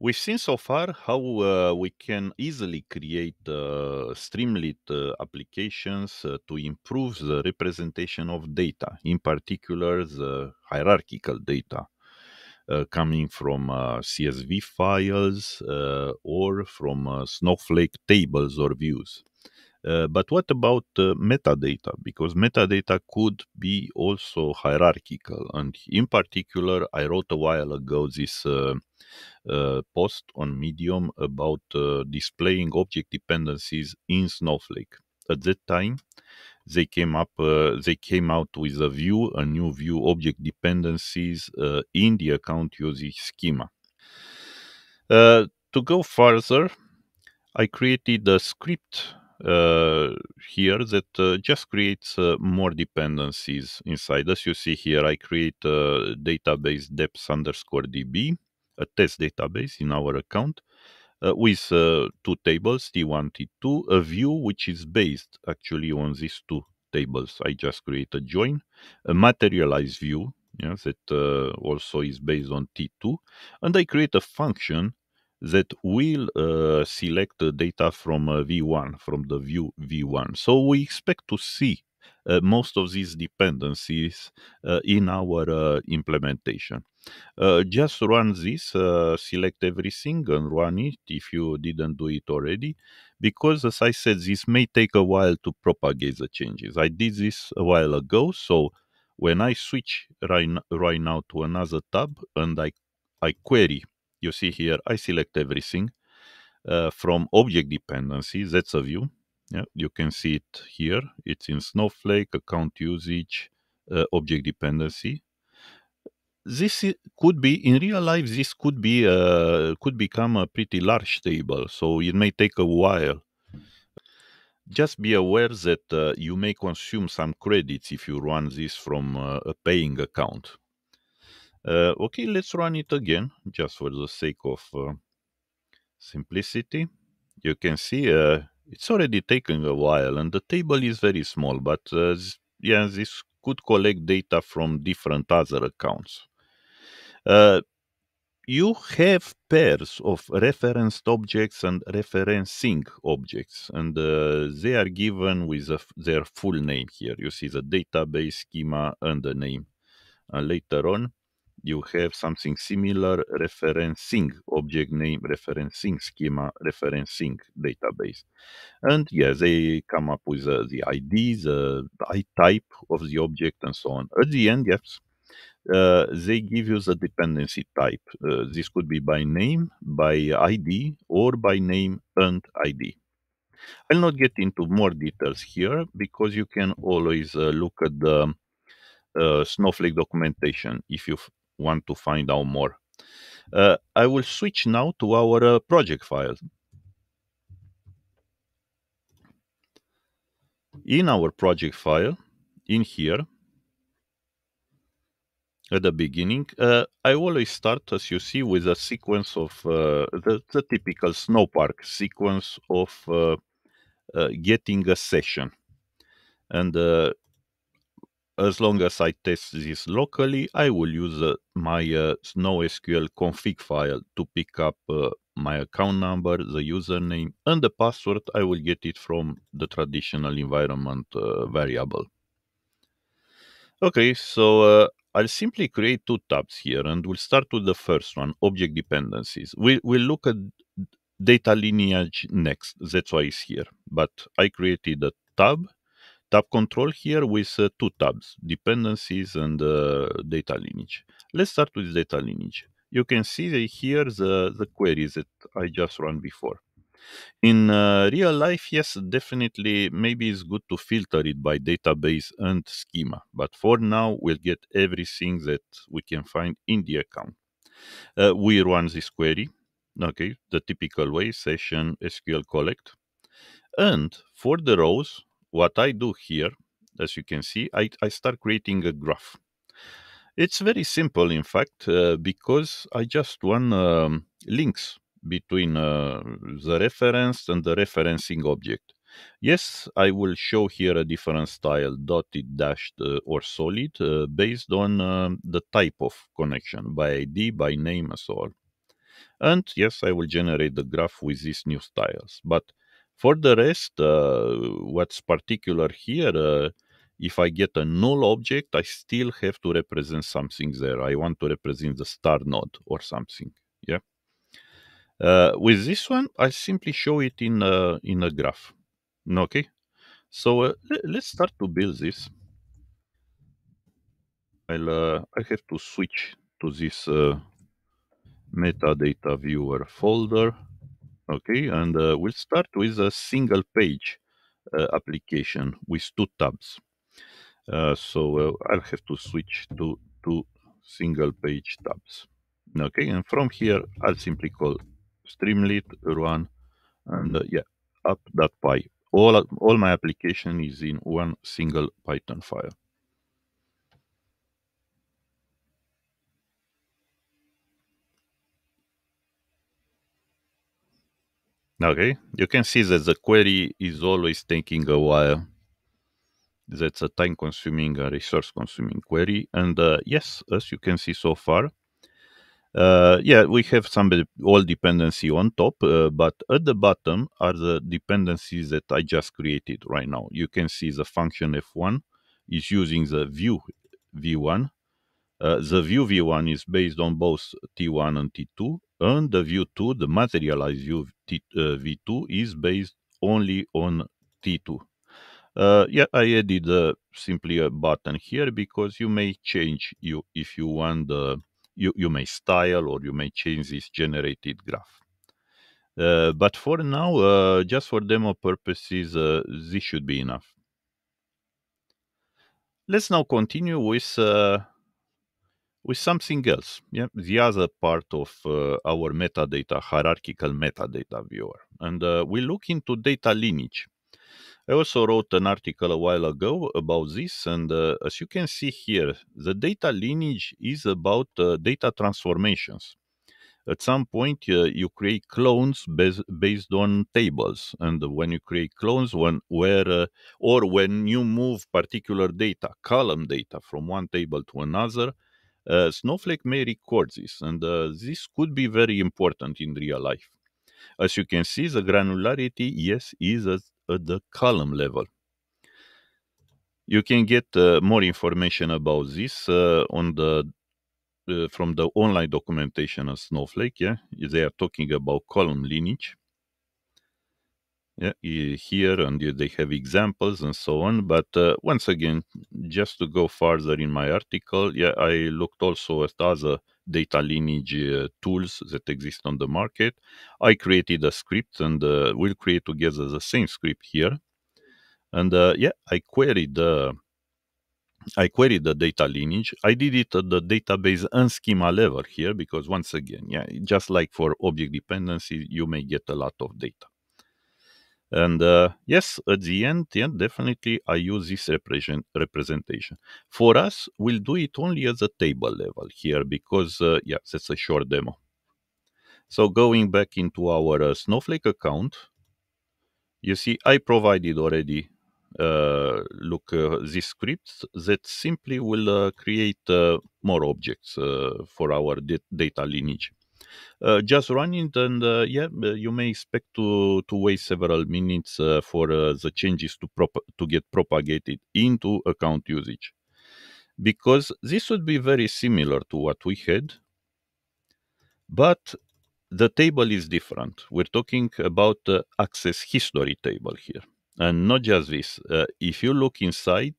We've seen so far how uh, we can easily create uh, Streamlit uh, applications uh, to improve the representation of data, in particular the hierarchical data uh, coming from uh, CSV files or from Snowflake tables or views. Uh, but what about uh, metadata? Because metadata could be also hierarchical. And in particular, I wrote a while ago this uh, post on Medium about displaying object dependencies in Snowflake. At that time, they came up uh, they came out with a view a new view object dependencies uh, in the account usage schema uh, to go further i created a script uh, here that uh, just creates uh, more dependencies inside. As you see here, I create a database depth underscore db, a test database in our account, uh, with uh, two tables, T1, T2, a view which is based actually on these two tables. I just create a join, a materialized view yeah, that uh, also is based on T2, and I create a function that will uh, select data from uh, V1, from the view V1. So we expect to see uh, most of these dependencies uh, in our implementation. just run this, select everything and run it if you didn't do it already, because as I said, this may take a while to propagate the changes. I did this a while ago, so when I switch right, right now to another tab and I, I query you see here, I select everything uh, from object dependency. That's a view. Yeah, you can see it here. It's in Snowflake, account usage, uh, object dependency. This could be in real life. This could be uh, could become a pretty large table, so it may take a while. Just be aware that uh, you may consume some credits if you run this from uh, a paying account. Uh, э, okay, let's run it again, just for the sake of uh, simplicity. You can see uh, it's already taking a while and the table is very small, but uh, yeah, this could collect data from different other accounts. Uh, you have pairs of referenced objects and referencing objects, and uh, they are given with their full name here. You see the database schema and the name. later on, you have something similar referencing object name, referencing schema, referencing database. And yeah, they come up with uh, the ID, uh, the type of the object, and so on. At the end, yes, uh, they give you the dependency type. Uh, this could be by name, by ID, or by name and ID. I'll not get into more details here because you can always uh, look at the uh, Snowflake documentation if you want to find out more. Uh, I will switch now to our uh, project file. In our project file, in here, at the beginning, uh, I always start, as you see, with a sequence of uh, the, the, typical snowpark sequence of uh, uh, getting a session. And as long as I test this locally, I will use uh, my uh, SnowSQL config file to pick up uh, my account number, the username, and the password. I will get it from the traditional environment uh, variable. Okay, so uh, I'll simply create two tabs here, and we'll start with the first one, object dependencies. We, we'll look at data lineage next. That's why it's here. But I created a tab tab control here with uh, two tabs, dependencies and uh, data lineage. Let's start with data lineage. You can see here the, the queries that I just ran before. In uh, real life, yes, definitely, maybe it's good to filter it by database and schema. But for now, we'll get everything that we can find in the account. Uh, we run this query, okay, the typical way, session SQL collect. And for the rows, what I do here, as you can see, I, I start creating a graph. It's very simple, in fact, uh, because I just want um, links between uh, the reference and the referencing object. Yes, I will show here a different style, dotted, dashed, uh, or solid, uh, based on um, the type of connection, by ID, by name, and so on. And yes, I will generate the graph with these new styles. But for the rest, uh, what's particular here, uh, if I get a null object, I still have to represent something there. I want to represent the star node or something. Yeah. Uh, with this one, I simply show it in a, uh, in a graph. Okay. So uh, let's start to build this. I'll uh, I have to switch to this metadata viewer folder. Okay, and uh, we'll start with a single page uh, application with two tabs. Uh, so uh, I'll have to switch to two single page tabs. Okay, and from here, I'll simply call Streamlit, run, and uh, yeah, app.py. All, all my application is in one single Python file. Okay, you can see that the query is always taking a while. That's a time-consuming, a resource-consuming query. And uh, yes, as you can see so far, uh, yeah, we have some all dependency on top, uh, but at the bottom are the dependencies that I just created right now. You can see the function f1 is using the view v1. Uh, the view v1 is based on both t1 and t2, and the view 2 the materialized view uh, v V2 is based only on T2. Uh, yeah, I added uh, simply a button here because you may change you if you want the uh, you, you may style or you may change this generated graph. Uh, but for now, just for demo purposes, this should be enough. Let's now continue with with something else, yeah? the other part of uh, our metadata, hierarchical metadata viewer. And uh, we look into data lineage. I also wrote an article a while ago about this, and uh, as you can see here, the data lineage is about uh, data transformations. At some point, uh, you create clones bas based on tables, and when you create clones, when where uh, or when you move particular data, column data, from one table to another, uh, snowflake may record this, and uh, this could be very important in real life. As you can see, the granularity, yes, is at, at the column level. You can get uh, more information about this uh, on the uh, from the online documentation of Snowflake. Yeah, they are talking about column lineage yeah, here and they have examples and so on. But uh, once again, just to go further in my article, yeah, I looked also at other data lineage uh, tools that exist on the market. I created a script and uh, we'll create together the same script here. And uh, yeah, I queried the uh, I queried the data lineage. I did it at the database and schema level here because once again, yeah, just like for object dependency, you may get a lot of data. And uh, yes, at the end, yeah, definitely I use this represent, representation. For us, we'll do it only at the table level here because, uh, yeah, that's a short demo. So going back into our uh, Snowflake account, you see I provided already uh, look uh, this script that simply will uh, create uh, more objects uh, for our data lineage. Uh, just run it and uh, yeah uh, you may expect to to wait several minutes uh, for uh, the changes to prop- to get propagated into account usage because this would be very similar to what we had but the table is different we're talking about access history table here and not just this if you look inside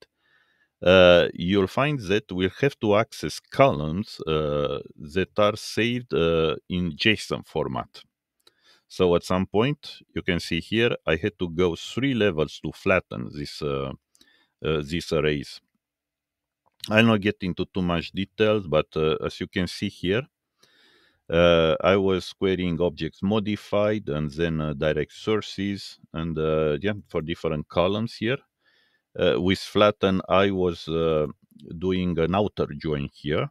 uh, you'll find that we'll have to access columns uh, that are saved uh, in JSON format. So at some point, you can see here, I had to go three levels to flatten this, uh, uh, these arrays. I'll not get into too much details, but as you can see here, uh, I was querying objects modified and then uh, direct sources and uh, yeah, for different columns here. Uh, with flatten, I was uh, doing an outer join here.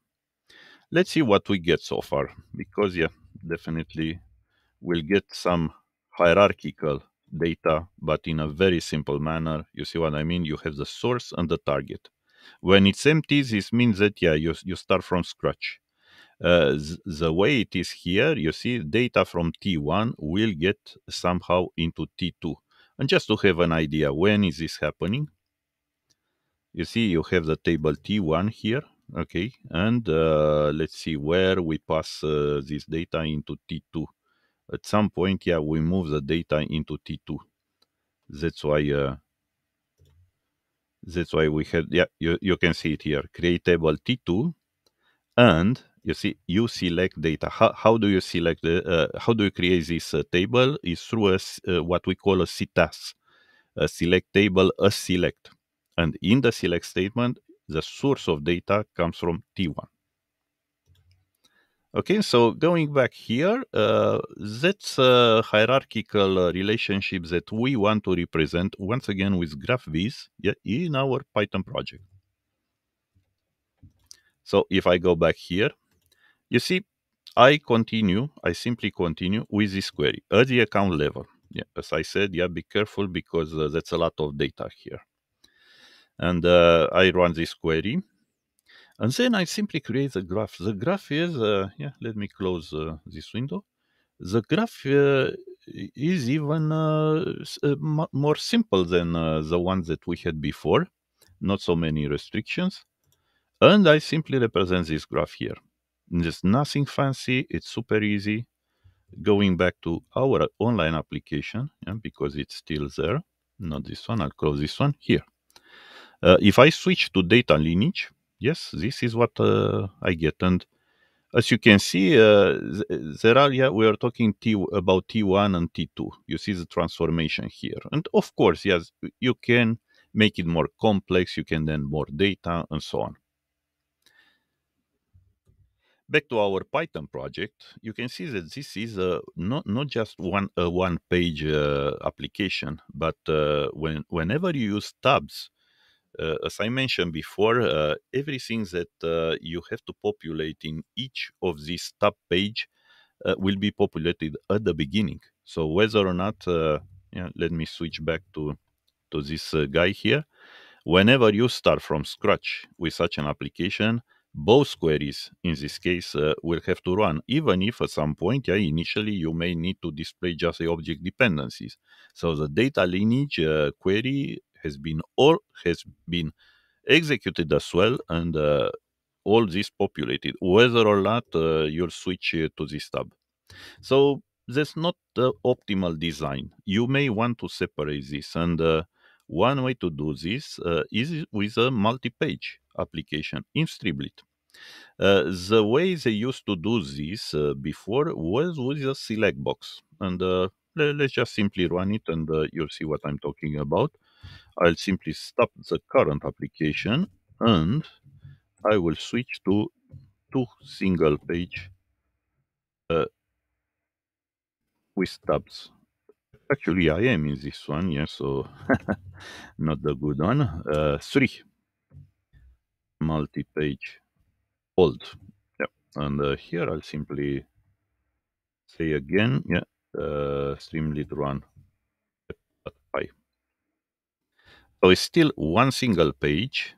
Let's see what we get so far, because yeah, definitely we'll get some hierarchical data, but in a very simple manner. You see what I mean? You have the source and the target. When it's empty, this means that, yeah, you, you start from scratch. Uh, the way it is here, you see data from T1 will get somehow into T2. And just to have an idea, when is this happening? you see you have the table T1 here, okay? And uh, let's see where we pass uh, this data into T2. At some point, yeah, we move the data into T2. That's why uh, that's why we had, yeah, you, you can see it here, create table T2. And you see, you select data. How, how do you select, the, uh, how do you create this uh, table? Is through a, uh, what we call a CTAS, a select table, a select and in the select statement, the source of data comes from T1. Okay, so going back here, uh, that's a hierarchical uh, relationship that we want to represent once again with graphviz in our Python project. So if I go back here, you see, I continue, I simply continue with this query at the account level. Yeah, as I said, yeah, be careful because uh, that's a lot of data here and uh, I run this query. And then I simply create the graph. The graph is, uh, yeah, let me close uh, this window. The graph uh, is even uh, uh, more simple than the one that we had before. Not so many restrictions. And I simply represent this graph here. There's nothing fancy. It's super easy. Going back to our online application, yeah, because it's still there. Not this one. I'll close this one here. Uh, if I switch to data lineage, yes, this is what uh, I get. And as you can see, uh, there are, yeah, we are talking T about T1 and T2. You see the transformation here. And of course, yes, you can make it more complex. You can then more data and so on. Back to our Python project, you can see that this is a, not, not just one, a one page uh, application, but uh, when, whenever you use tabs, uh, as I mentioned before, uh, everything that uh, you have to populate in each of these tab page uh, will be populated at the beginning. So whether or not, uh, yeah, let me switch back to, to this uh, guy here. Whenever you start from scratch with such an application, both queries in this case will have to run, even if at some point, yeah, initially you may need to display just the object dependencies. So the data lineage query has been all has been executed as well, and uh, all this populated, whether or not uh, you'll switch uh, to this tab. So that's not the optimal design. You may want to separate this, and uh, one way to do this uh, is with a multi-page application in Striblit. Uh, the way they used to do this uh, before was with a select box. And uh, let's just simply run it and uh, you'll see what I'm talking about. I'll simply stop the current application and I will switch to two single page uh, with tabs. Actually, I am in this one, yeah, so not the good one. Uh, three multi-page old. Yeah, and uh, here I'll simply say again, yeah, uh, Streamlit run So it's still one single page,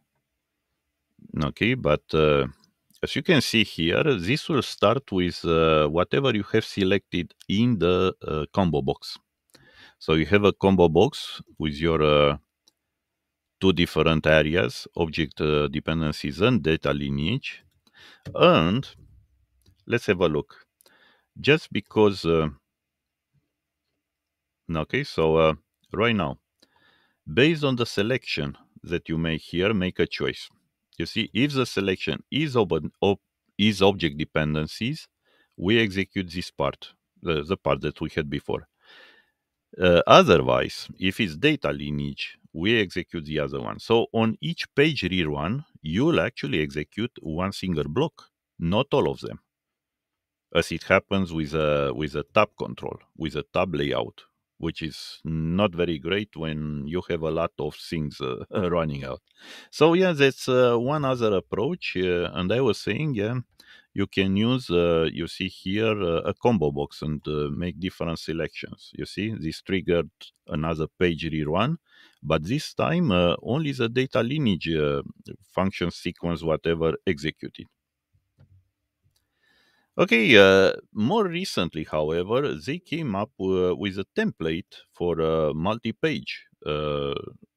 okay, but uh, as you can see here, this will start with uh, whatever you have selected in the uh, combo box. So you have a combo box with your uh, two different areas, object uh, dependencies and data lineage. And let's have a look. Just because, uh, okay, so right now, Based on the selection that you make here, make a choice. You see, if the selection is, ob- ob- is object dependencies, we execute this part, the, the part that we had before. Uh, otherwise, if it's data lineage, we execute the other one. So on each page rerun, you'll actually execute one single block, not all of them, as it happens with a, with a tab control, with a tab layout which is not very great when you have a lot of things uh, running out. So yeah, that's uh, one other approach. Uh, and I was saying, yeah, you can use, uh, you see here, uh, a combo box and uh, make different selections. You see, this triggered another page rerun, but this time only the data lineage function sequence, whatever, executed. Okay, uh, more recently, however, they came up uh, with a template for uh, multi page uh,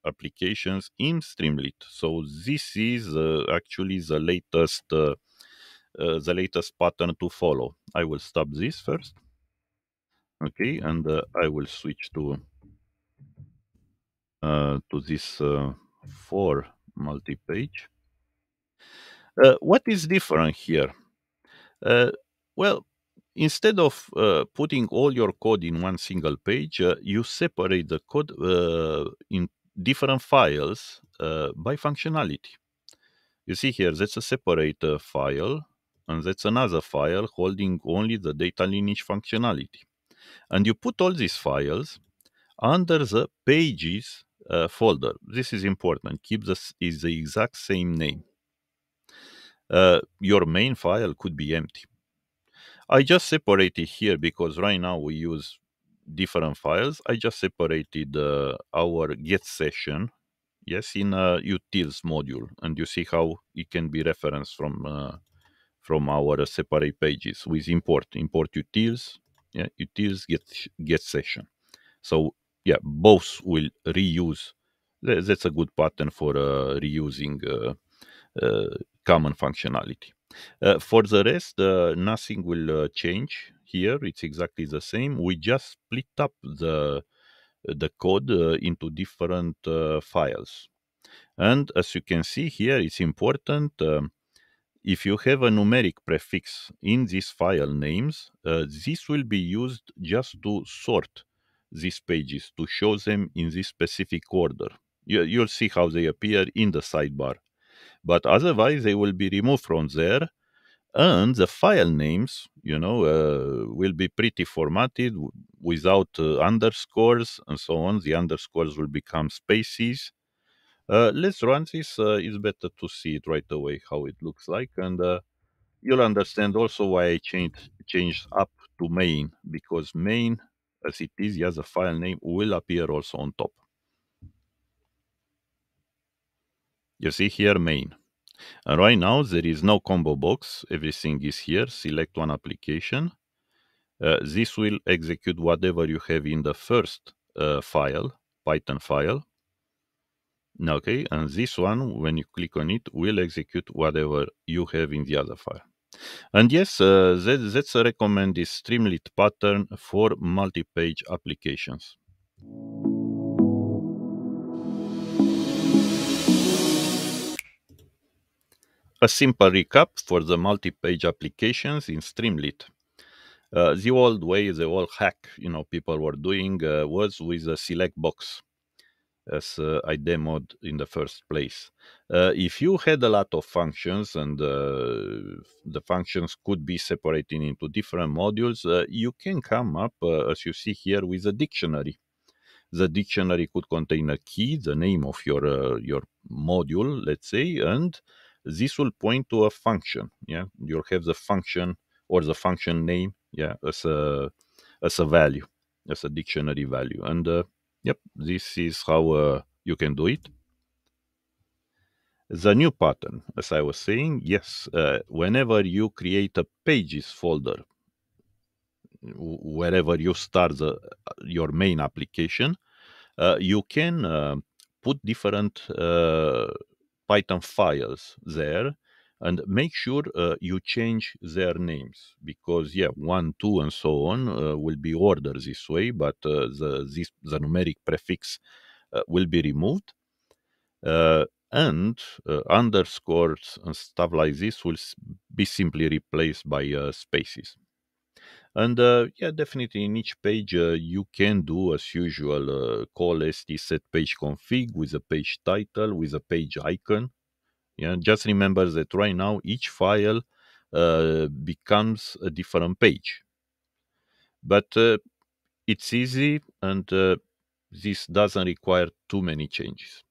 applications in Streamlit. So, this is uh, actually the latest. Uh, uh, the latest pattern to follow. I will stop this first. Okay, and uh, I will switch to uh, to this uh, for multi-page. Uh, what is different here? Uh, well, instead of uh, putting all your code in one single page, uh, you separate the code uh, in different files uh, by functionality. You see here, that's a separate uh, file, and that's another file holding only the data lineage functionality. And you put all these files under the pages uh, folder. This is important. Keep this is the exact same name. your main file could be empty I just separated here because right now we use different files. I just separated uh, our get session, yes, in a utils module, and you see how it can be referenced from uh, from our separate pages with import, import utils, yeah, utils get get session. So yeah, both will reuse. That's a good pattern for uh, reusing uh, uh, common functionality. Uh, for the rest, uh, nothing will uh, change here. It's exactly the same. We just split up the the code uh, into different uh, files. And as you can see here, it's important. Um, if you have a numeric prefix in these file names, uh, this will be used just to sort these pages, to show them in this specific order. You, you'll see how they appear in the sidebar. But otherwise, they will be removed from there. And the file names, you know, uh, will be pretty formatted without uh, underscores and so on. The underscores will become spaces. Uh, let's run this. Uh, it's better to see it right away how it looks like. And uh, you'll understand also why I changed, changed up to main, because main, as it is, has a file name, will appear also on top. You see here main. And right now there is no combo box. Everything is here. Select one application. Uh, this will execute whatever you have in the first uh, file, Python file. Okay, and this one, when you click on it, will execute whatever you have in the other file. And yes, uh, that, that's a recommended Streamlit pattern for multi-page applications. A simple recap for the multi-page applications in Streamlit. Uh, the old way, the old hack, you know, people were doing uh, was with a select box, as uh, I demoed in the first place. Uh, if you had a lot of functions and uh, the functions could be separated into different modules, uh, you can come up, as you see here, with a dictionary the dictionary could contain a key, the name of your uh, your module, let's say, and this will point to a function. Yeah, you'll have the function or the function name. Yeah, as a as a value, as a dictionary value. And uh, yep, this is how uh, you can do it. The new pattern, as I was saying, yes, uh, whenever you create a pages folder, wherever you start the, your main application, uh, you can uh, put different uh, Python files there and make sure uh, you change their names because yeah one two and so on uh, will be ordered this way but uh, the this, the numeric prefix uh, will be removed uh, and uh, underscores and stuff like this will be simply replaced by spaces and uh, yeah, definitely in each page, uh, you can do as usual uh, call st set page config with a page title, with a page icon. Yeah, just remember that right now each file uh, becomes a different page. But uh, it's easy and uh, this doesn't require too many changes.